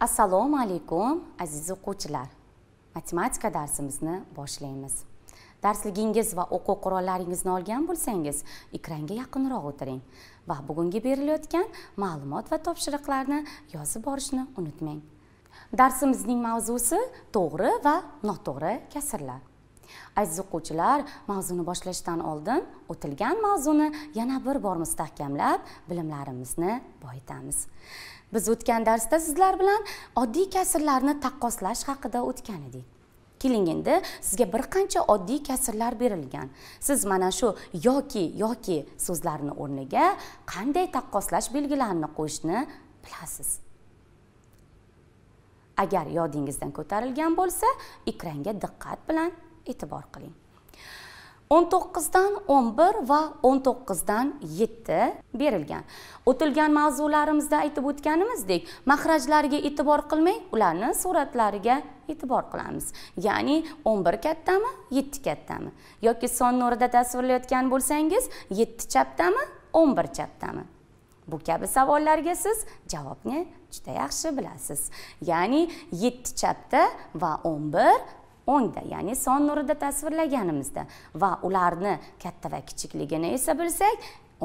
assalomu alaykum aziz o'quvchilar matematika darsimizni boshlaymiz darsligingiz va o'quv qurollaringizni olgan bo'lsangiz ekranga yaqinroq o'tiring va bugungi berilayotgan ma'lumot va topshiriqlarni yozib borishni unutmang darsimizning mavzusi to'g'ri va noto'g'ri kasrlar aziz o'quvchilar mavzuni boshlashdan oldin o'tilgan mavzuni yana bir bor mustahkamlab bilimlarimizni boyitamiz biz o'tgan darsda sizlar bilan oddiy kasrlarni taqqoslash haqida o'tgan edik keling endi sizga bir qancha oddiy kasrlar berilgan siz mana shu yoki yoki so'zlarini o'rniga qanday taqqoslash belgilarini qo'yishni bilasiz agar yodingizdan ko'tarilgan bo'lsa ekranga diqqat bilan e'tibor qiling 19 dan 11 va 19 dan 7 berilgan o'tilgan mavzularimizda aytib o'tganimizdek mahrajlarga e'tibor qilmay ularni suratlariga e'tibor qilamiz ya'ni 11 kattami 7 kattami yoki son o'rnida tasvirlayotgan bo'lsangiz 7 chapdami 11 chapdami bu kabi savollarga siz javobni juda yaxshi bilasiz ya'ni 7 chapda va 11 o'ngda ya'ni son nurida tasvirlaganimizda va ularni katta va kichikligini esa bilsak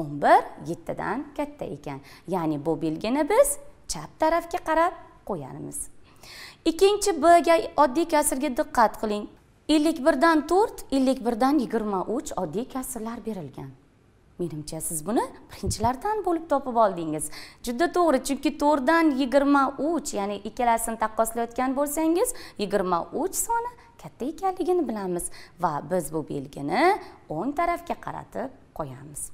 11 7 dan katta ekan ya'ni bu belgini biz chap tarafga qarab qo'yamiz ikkinchi b ga oddiy kasrga diqqat qiling 51 dan 4 51 dan 23 oddiy kasrlar berilgan menimcha siz buni birinchilardan bo'lib topib oldingiz juda to'g'ri chunki to'rtdan yigirma uch ya'ni ikkalasini taqqoslayotgan bo'lsangiz yigirma uch soni katta ekanligini bilamiz va biz bu belgini o'ng tarafga qaratib qo'yamiz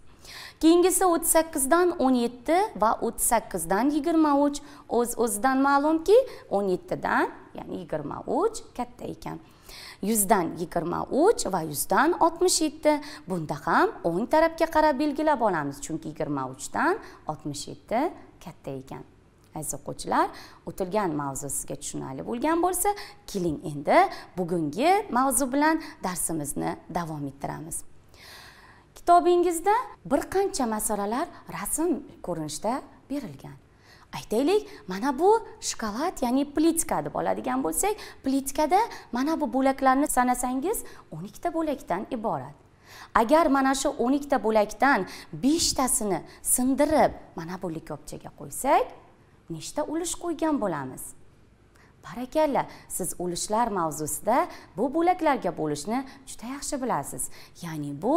keyingisi 38 dan 17 va 38 dan 23 o'z o'zidan ma'lumki 17 dan ya'ni 23 katta ekan 100 dan 23 va 100 dan 67 bunda ham o'ng tarafga qarab belgilab olamiz chunki 23 dan 67 katta ekan aziz o'quvchilar o'tilgan mavzu sizga tushunarli bo'lgan bo'lsa keling endi bugungi mavzu bilan darsimizni davom ettiramiz kitobingizda bir qancha masalalar rasm ko'rinishida berilgan aytaylik mana bu shokolad ya'ni plitka deb oladigan bo'lsak plitkada mana bu bo'laklarni sanasangiz o'n ikkita bo'lakdan iborat agar mana shu o'n ikkita bo'lakdan beshtasini sindirib mana bu likopchaga qo'ysak nechta ulush qo'ygan bo'lamiz barakalla siz ulushlar mavzusida bu bo'laklarga bo'lishni juda yaxshi bilasiz ya'ni bu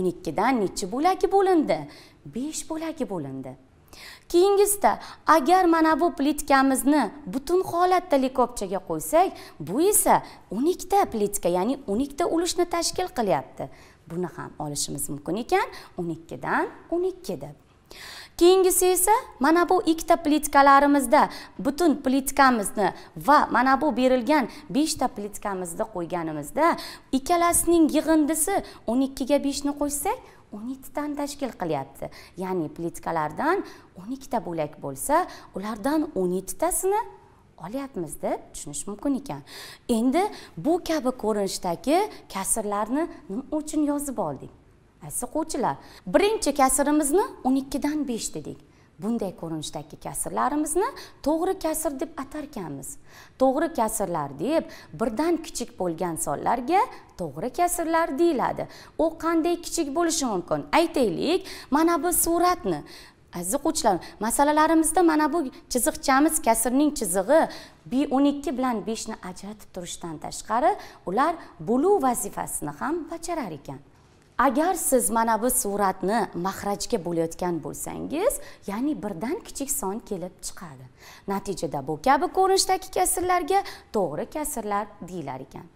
12 dan nechi bo'lagi bo'lindi 5 bo'lagi bo'lindi keyingisida agar mana bu plitkamizni butun holatda likopchaga qo'ysak bu esa 12 ta plitka ya'ni 12 ta ulushni tashkil qilyapti buni ham olishimiz mumkin ekan 12 dan 12 deb keyingisi esa mana bu ikkita plitkalarimizda butun plitkamizni va mana bu berilgan 5 ta plitkamizni qo'yganimizda ikkalasining yig'indisi 12 ga 5 ni qo'shsak 12 dan tashkil qilyapti ya'ni plitkalardan 12 ta bo'lak bo'lsa ulardan 17 tasini olyapmiz deb tushunish mumkin ekan endi bu kabi ko'rinishdagi kasrlarni nima uchun yozib oldik aziz o'quvchilar birinchi kasrimizni o'n ikkidan besh dedik bunday ko'rinishdagi kasrlarimizni to'g'ri kasr deb atarkanmiz to'g'ri kasrlar deb birdan kichik bo'lgan sonlarga to'g'ri kasrlar deyiladi u qanday kichik bo'lishi mumkin aytaylik mana bu suratni aziz o'quvchilar masalalarimizda mana bu chiziqchamiz kasrning chizig'i b o'n ikki bilan beshni ajratib turishdan tashqari ular bo'luv vazifasini ham bajarar ekan agar siz mana bu suratni mahrajga bo'layotgan bo'lsangiz ya'ni birdan kichik son kelib chiqadi natijada bu kabi ko'rinishdagi kasrlarga to'g'ri kasrlar deyilar ekan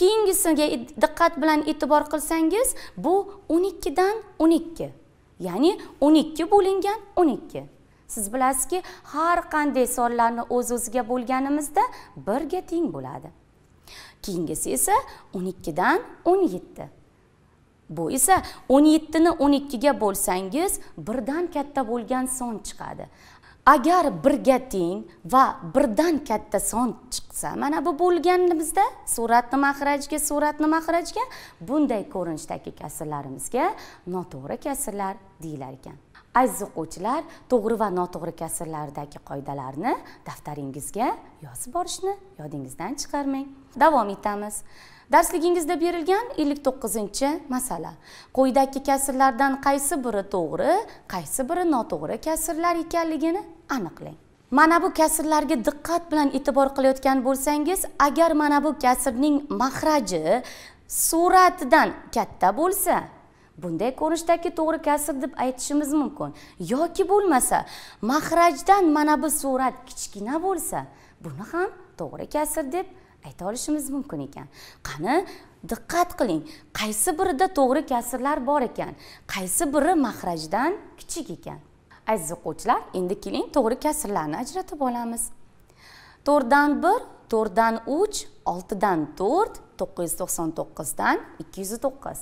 keyingisiga diqqat bilan e'tibor qilsangiz bu 12 dan 12 ya'ni 12 bo'lingan 12 siz bilasizki har qanday sonlarni o'z uz o'ziga bo'lganimizda birga teng bo'ladi keyingisi esa 12 dan 17 bu esa 17 ni 12 ga bo'lsangiz birdan katta bo'lgan son chiqadi agar birga teng va birdan katta son chiqsa mana bu bo'lganimizda suratni mahrajga suratni mahrajga bunday ko'rinishdagi kasrlarimizga noto'g'ri kasrlar deyilar ekan aziz o'quvchilar to'g'ri va noto'g'ri kasrlardagi qoidalarni daftaringizga yozib borishni yodingizdan chiqarmang davom etamiz darsligingizda berilgan 59 masala quyidagi kasrlardan qaysi biri to'g'ri qaysi biri noto'g'ri kasrlar ekanligini aniqlang mana bu kasrlarga diqqat bilan e'tibor qilayotgan bo'lsangiz agar mana bu kasrning mahraji suratidan katta bo'lsa bunday ko'rinishdagi to'g'ri kasr deb aytishimiz mumkin yoki bo'lmasa mahrajdan mana bu surat kichkina bo'lsa buni ham to'g'ri kasr deb ayta olishimiz mumkin ekan qani diqqat qiling qaysi birida to'g'ri kasrlar bor ekan qaysi biri mahrajdan kichik ekan aziz o'quvchilar endi keling to'g'ri kasrlarni ajratib olamiz to'rtdan bir to'rtdan uch oltidan to'rt to'qqiz yuz to'qson to'qqizdan ikki yuz to'qqiz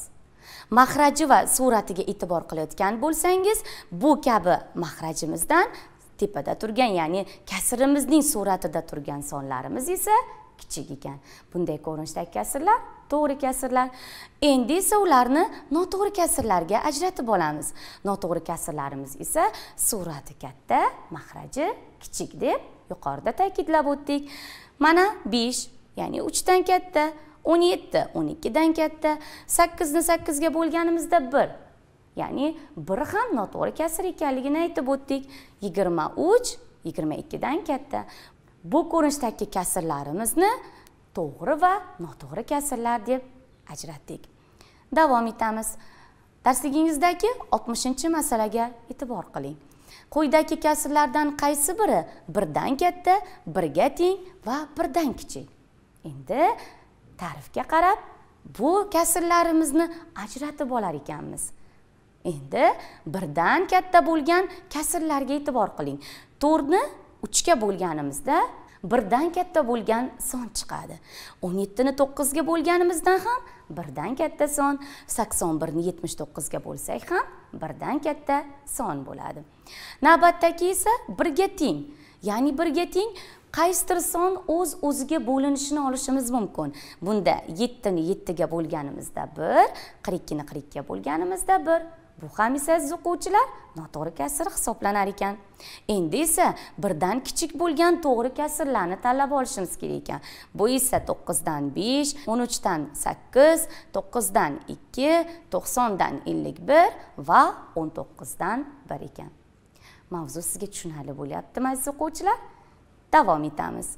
mahraji va suratiga e'tibor qilayotgan bo'lsangiz bu kabi mahrajimizdan tepada turgan ya'ni kasrimizning suratida turgan sonlarimiz esa kichik ekan bunday ko'rinishdagi kasrlar to'g'ri kasrlar endi esa ularni noto'g'ri kasrlarga ajratib olamiz noto'g'ri kasrlarimiz esa surati katta mahraji kichik deb yuqorida ta'kidlab o'tdik mana besh ya'ni uchdan katta o'n yetti o'n ikkidan katta sakkizni sakkizga bo'lganimizda bir ya'ni bir ham noto'g'ri kasr ekanligini aytib o'tdik yigirma uch yigirma ikkidan katta bu ko'rinishdagi kasrlarimizni to'g'ri va noto'g'ri kasrlar deb ajratdik davom etamiz darsligingizdagi 60 masalaga e'tibor qiling quyidagi kasrlardan qaysi biri birdan katta birga teng va birdan kichik endi ta'rifga qarab bu kasrlarimizni ajratib olar ekanmiz endi birdan katta bo'lgan kasrlarga e'tibor qiling to'rtni uchga bo'lganimizda birdan katta bo'lgan son chiqadi o'n yettini to'qqizga bo'lganimizdan ham birdan katta son sakson birni yetmish to'qqizga bo'lsak ham birdan katta son bo'ladi navbatdagi esa birga teng ya'ni birga teng qaysidir son o'z uz o'ziga bo'linishini olishimiz mumkin bunda yettini yettiga bo'lganimizda bir qirq ikkini qirq ikkiga bo'lganimizda bir bu ham esa o'quvchilar noto'g'ri kasr hisoblanar ekan endi esa birdan kichik bo'lgan to'g'ri kasrlarni tanlab olishimiz kerak ekan bu esa to'qqizdan besh o'n uchdan sakkiz to'qqizdan ikki to'qsondan ellik bir va o'n to'qqizdan bir ekan mavzu sizga tushunarli bo'lyaptimi aziz o'quvchilar davom etamiz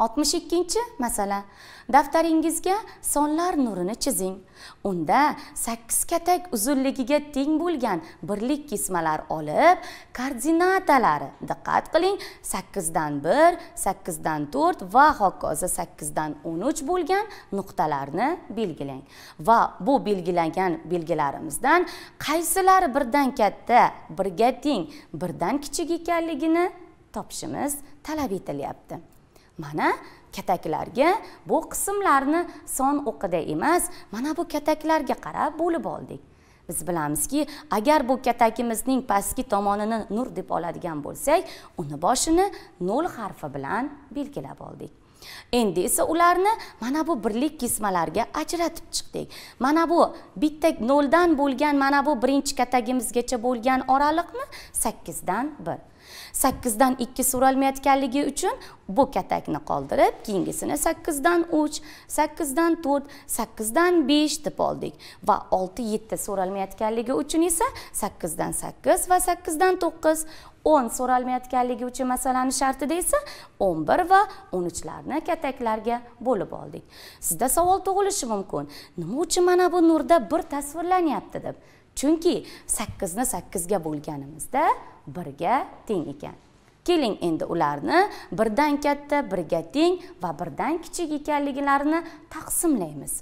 62-chi masala. Daftaringizga sonlar nurini chizing. Unda 8 katak uzunligiga teng bo'lgan birlik kismalar olib, koordinatalari diqqat qiling, 8 dan 1, 8 dan 4 va hokazo 8 dan 13 bo'lgan nuqtalarni belgilang. Va bu belgilangan belgilarimizdan qaysilari birdan katta, birga teng, birdan kichik ekanligini topishimiz talab etilyapti. mana kataklarga bu qismlarni son o'qida emas mana bu kataklarga qarab bo'lib oldik biz bilamizki agar bu katakimizning pastki tomonini nur deb oladigan bo'lsak uni boshini nol harfi bilan belgilab oldik endi esa ularni mana bu birlik kesmalarga ajratib chiqdik mana bu bitta noldan bo'lgan mana bu birinchi katagimizgacha bo'lgan oraliqni sakkizdan bir sakkizdan ikki so'ralmayotganligi uchun bu katakni qoldirib keyingisini sakkizdan uch sakkizdan to'rt sakkizdan besh deb oldik va olti yetti so'ralmayotganligi uchun esa sakkizdan sakkiz va sakkizdan to'qqiz o'n so'ralmayotganligi uchun masalani shartida esa o'n bir va o'n uchlarni kataklarga bo'lib oldik sizda savol tug'ilishi mumkin nima uchun mana bu nurda bir tasvirlanyapti deb chunki sakkizni sakkizga bo'lganimizda birga teng ekan keling endi ularni birdan katta birga teng va birdan kichik ekanliklarini taqsimlaymiz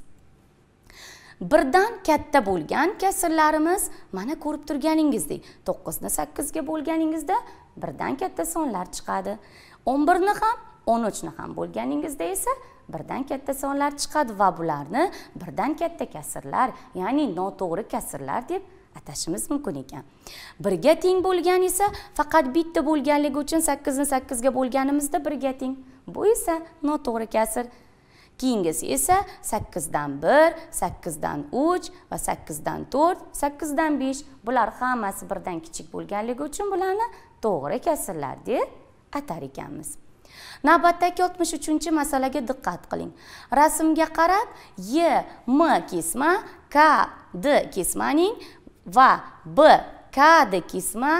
birdan katta bo'lgan kasrlarimiz mana ko'rib turganingizdek to'qqizni sakkizga bo'lganingizda birdan katta sonlar chiqadi o'n birni ham o'n uchni ham bo'lganingizda esa birdan katta sonlar chiqadi va bularni birdan katta kasrlar ya'ni noto'g'ri kasrlar deb atashimiz mumkin ekan birga teng bo'lgan esa faqat bitta bo'lganligi uchun sakkizni sakkizga bo'lganimizda birga teng bu esa noto'g'ri kasr keyingisi esa sakkizdan bir sakkizdan uch va sakkizdan to'rt sakkizdan besh bular hammasi birdan kichik bo'lganligi uchun bularni to'g'ri kasrlar deb atar ekanmiz navbatdagi 63 masalaga diqqat qiling rasmga qarab y m kesma k d kesmaning va b D kesma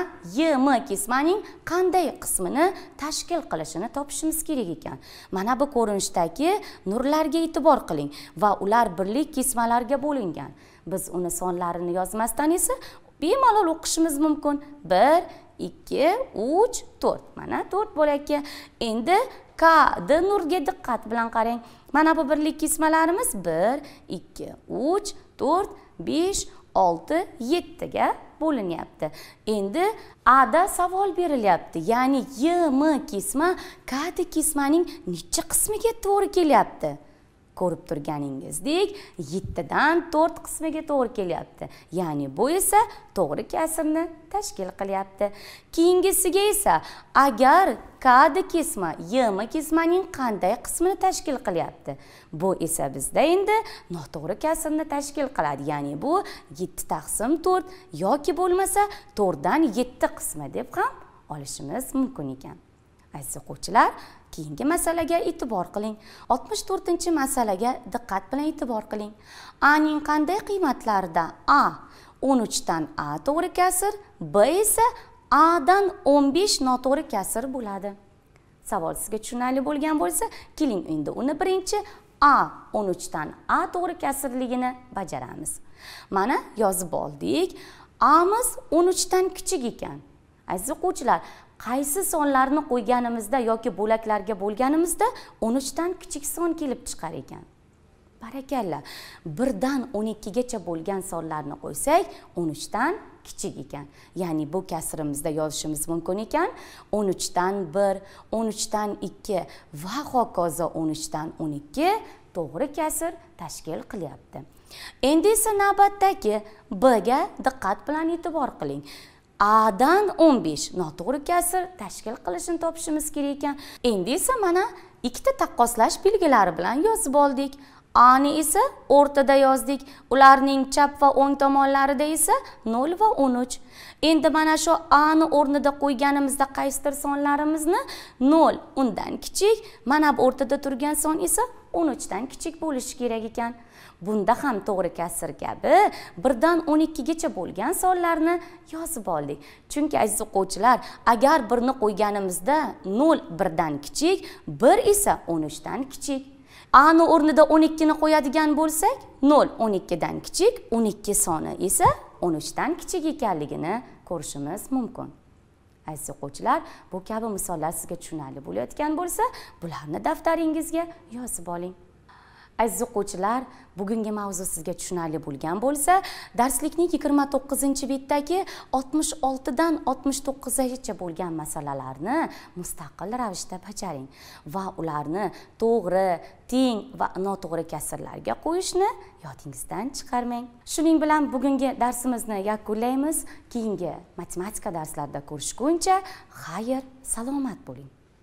ym kesmaning qanday qismini tashkil qilishini topishimiz kerak ekan mana bu ko'rinishdagi nurlarga e'tibor qiling va ular birlik kesmalarga bo'lingan biz uni sonlarini yozmasdan esa bemalol o'qishimiz mumkin 1, 2, 3, 4. Mana 4 bo'lakka. Endi K D nurga diqqat bilan qarang. Mana bu birlik kesmalarimiz 1, 2, 3, 4, 5, 6, 7 ga bo'linyapti. Endi A da savol berilyapti. Ya'ni Y M kesma K D kesmaning nechta qismiga to'g'ri kelyapti? ko'rib turganingizdek yettidan to'rt qismiga to'g'ri kelyapti ya'ni bu esa to'g'ri kasrni tashkil qilyapti keyingisiga esa agar kada kesma yma kesmaning qanday qismini tashkil qilyapti bu esa bizda endi noto'g'ri kasrni tashkil qiladi ya'ni bu yetti taqsim to'rt yoki bo'lmasa to'rtdan yetti qismi deb ham olishimiz mumkin ekan aziz o'quvchilar keyingi masalaga e'tibor qiling 64 masalaga diqqat bilan e'tibor qiling a ning qanday qiymatlarida a 13 dan a to'g'ri kasr b esa a dan 15 noto'g'ri kasr bo'ladi savol sizga tushunarli bo'lgan bo'lsa keling endi uni birinchi a 13 dan a to'g'ri kasrligini bajaramiz mana yozib oldik a miz 13 dan kichik ekan aziz o'quvchilar qaysi sonlarni qo'yganimizda yoki bo'laklarga bo'lganimizda 13 dan kichik son kelib chiqar ekan barakalla birdan 12 gacha bo'lgan sonlarni qo'ysak 13 dan kichik ekan ya'ni bu kasrimizda yozishimiz mumkin ekan 13 dan 1 13 dan 2 va hokazo 13 dan 12 to'g'ri kasr tashkil qilyapti endi esa navbatdagi b ga diqqat bilan e'tibor qiling a dan 15 noto'g'ri kasr tashkil qilishini topishimiz kerak ekan endi esa mana ikkita taqqoslash belgilari bilan yozib oldik a ni esa o'rtada yozdik ularning chap va o'ng tomonlarida esa 0 va 13 endi mana shu a ni o'rnida qo'yganimizda qaysidir sonlarimizni 0 undan kichik mana bu o'rtada turgan son esa 13 dan kichik bo'lishi kerak ekan bunda ham to'g'ri kasr kabi birdan o'n ikkigacha bo'lgan sonlarni yozib oldik chunki aziz o'quvchilar agar birni qo'yganimizda nol birdan kichik bir esa o'n uchdan kichik ani o'rnida o'n ikkini qo'yadigan bo'lsak nol o'n ikkidan kichik o'n ikki soni esa o'n uchdan kichik ekanligini ko'rishimiz mumkin aziz o'quvchilar bu kabi misollar sizga tushunarli bo'layotgan bo'lsa bularni daftaringizga yozib oling aziz o'quvchilar bugungi mavzu sizga tushunarli bo'lgan bo'lsa darslikning yigirma to'qqizinchi betdagi oltmish oltidan oltmish to'qqizgacha bo'lgan masalalarni mustaqil ravishda bajaring va ularni to'g'ri teng va noto'g'ri kasrlarga qo'yishni yodingizdan chiqarmang shuning bilan bugungi darsimizni yakunlaymiz keyingi matematika darslarida ko'rishguncha xayr salomat bo'ling